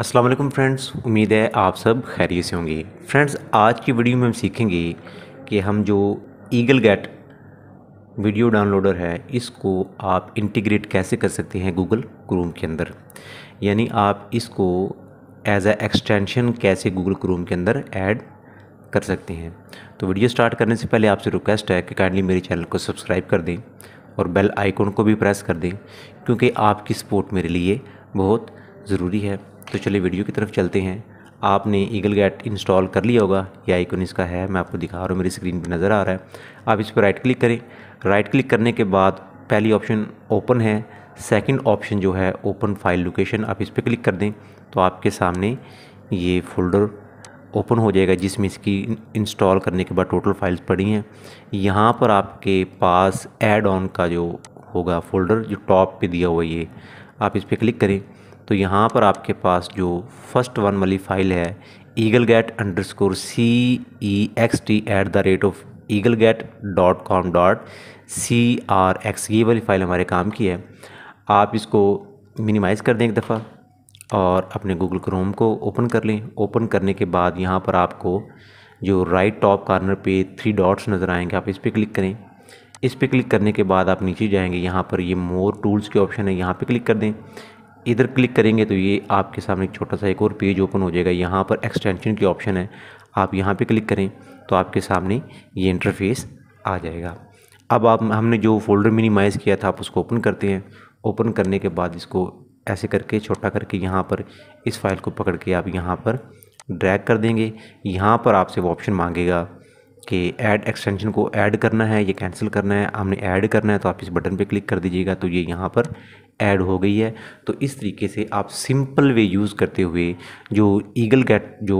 Aslam friends उम्मीद है आप सब खैरियत से होंगे फ्रेंड्स आज की वीडियो में हम सीखेंगे कि हम जो ईगल गेट वीडियो डाउनलोडर है इसको आप इंटीग्रेट कैसे कर सकते हैं गूगल क्रोम के अंदर यानी आप इसको एज ए एक्सटेंशन कैसे गूगल क्रोम के अंदर ऐड कर सकते हैं तो वीडियो स्टार्ट करने से पहले आपसे रिक्वेस्ट है कि काइंडली मेरे चैनल को सब्सक्राइब कर दें और बेल आइकॉन को भी प्रेस कर दें क्योंकि आपकी सपोर्ट मेरे लिए बहुत ज़रूरी है तो चलिए वीडियो की तरफ चलते हैं आपने ईगल गैट इंस्टॉल कर लिया होगा ये आइकन इसका है मैं आपको दिखा रहा हूँ मेरी स्क्रीन पर नज़र आ रहा है आप इस पर राइट क्लिक करें राइट क्लिक करने के बाद पहली ऑप्शन ओपन है सेकंड ऑप्शन जो है ओपन फाइल लोकेशन आप इस पर क्लिक कर दें तो आपके सामने ये फोल्डर ओपन हो जाएगा जिसमें इसकी इंस्टॉल करने के बाद टोटल फाइल्स पड़ी हैं यहाँ पर आपके पास एड ऑन का जो होगा फोल्डर जो टॉप पे दिया हुआ ये आप इस पर क्लिक करें तो यहाँ पर आपके पास जो फर्स्ट वन वाली फाइल है EagleGet underscore C E X T at the rate of EagleGet dot com dot C R X ये वाली फ़ाइल हमारे काम की है आप इसको मिनिमाइज़ कर दें एक दफ़ा और अपने गूगल क्रोम को ओपन कर लें ओपन करने के बाद यहाँ पर आपको जो राइट टॉप कार्नर पे थ्री डॉट्स नज़र आएंगे आप इस पर क्लिक करें इस पर क्लिक करने के बाद आप नीचे जाएंगे यहाँ पर ये मोर टूल्स के ऑप्शन है यहाँ पे क्लिक कर दें इधर क्लिक करेंगे तो ये आपके सामने एक छोटा सा एक और पेज ओपन हो जाएगा यहाँ पर एक्सटेंशन की ऑप्शन है आप यहाँ पे क्लिक करें तो आपके सामने ये इंटरफेस आ जाएगा अब आप हमने जो फोल्डर मिनिमाइज़ किया था आप उसको ओपन करते हैं ओपन करने के बाद इसको ऐसे करके छोटा करके यहाँ पर इस फाइल को पकड़ के आप यहाँ पर ड्रैग कर देंगे यहाँ पर आपसे वो ऑप्शन मांगेगा कि ऐड एक्सटेंशन को ऐड करना है या कैंसिल करना है हमने ऐड करना है तो आप इस बटन पे क्लिक कर दीजिएगा तो ये यहाँ पर ऐड हो गई है तो इस तरीके से आप सिंपल वे यूज़ करते हुए जो ईगल गेट जो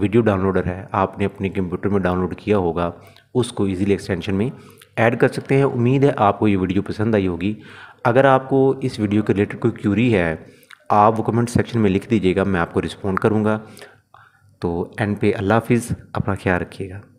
वीडियो डाउनलोडर है आपने अपने कंप्यूटर में डाउनलोड किया होगा उसको इजीली एक्सटेंशन में ऐड कर सकते हैं उम्मीद है आपको ये वीडियो पसंद आई होगी अगर आपको इस वीडियो के रिलेटेड कोई क्यूरी है आप वो कमेंट सेक्शन में लिख दीजिएगा मैं आपको रिस्पॉन्ड करूँगा तो एंड पे अल्लाह हाफिज़ अपना ख्याल रखिएगा